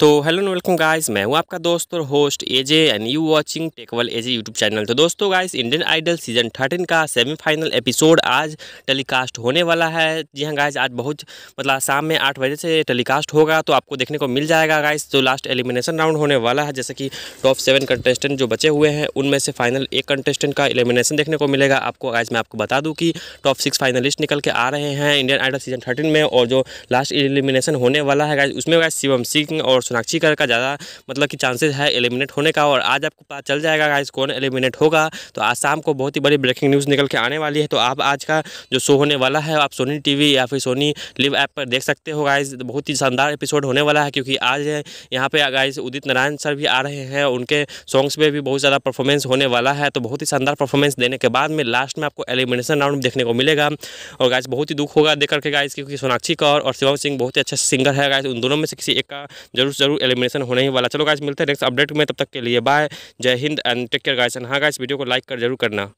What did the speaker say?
तो hello and welcome guys मैं हूं आपका दोस्त और host AJ and you watching Techwal AJ YouTube channel तो दोस्तों guys Indian Idol season thirteen का सेमीफाइनल एपिसोड आज टेलीकास्ट होने वाला है जी हाँ गाइस आज बहुत मतलब शाम में आठ बजे से टेलीकास्ट होगा तो आपको देखने को मिल जाएगा गाइस तो लास्ट एलिमिनेशन राउंड होने वाला है जैसे कि टॉप सेवन कंटेस्टेंट जो बचे हुए हैं उनमें से फाइनल एक कंटेस्टेंट का एलिमिनेशन देखने को मिलेगा आपको गाइज़ मैं आपको बता दूँ कि टॉप सिक्स फाइनलिस्ट निकल के आ रहे हैं इंडियन आइडल सीजन थर्टीन में और जो लास्ट एलिमिनेशन होने वाला है गाइज उसमें गाइज शिवम सिंह और और सोनाक्षी कर का ज़्यादा मतलब कि चांसेस है एलिमिनेट होने का और आज आपको पता चल जाएगा गाइस कौन एलिमिनेट होगा तो आज शाम को बहुत ही बड़ी ब्रेकिंग न्यूज़ निकल के आने वाली है तो आप आज का जो शो होने वाला है आप सोनी टी या फिर सोनी लिव ऐप पर देख सकते हो गाइज बहुत ही शानदार एपिसोड होने वाला है क्योंकि आज यहाँ पर गाइज उदित नारायण सर भी आ रहे हैं उनके सॉन्ग्स में भी बहुत ज़्यादा परफॉर्मेंस होने वाला है तो बहुत ही शानदार परफॉर्मेंस देने के बाद में लास्ट में आपको एलिमिनेशन राउंड देखने को मिलेगा और गाइज बहुत ही दुख होगा देख करके गाइज क्योंकि सोनाक्षी कौर और शिवम सिंह बहुत ही अच्छा सिंगर है गाइज उन दोनों में से किसी एक का जरूर जरूर जरूर एलिमिनेशन होने ही वाला चलो गाइस मिलते हैं नेक्स्ट अपडेट में तब तक के लिए बाय जय हिंद and take care guys and हाँ गाइस वीडियो को लाइक कर जरूर करना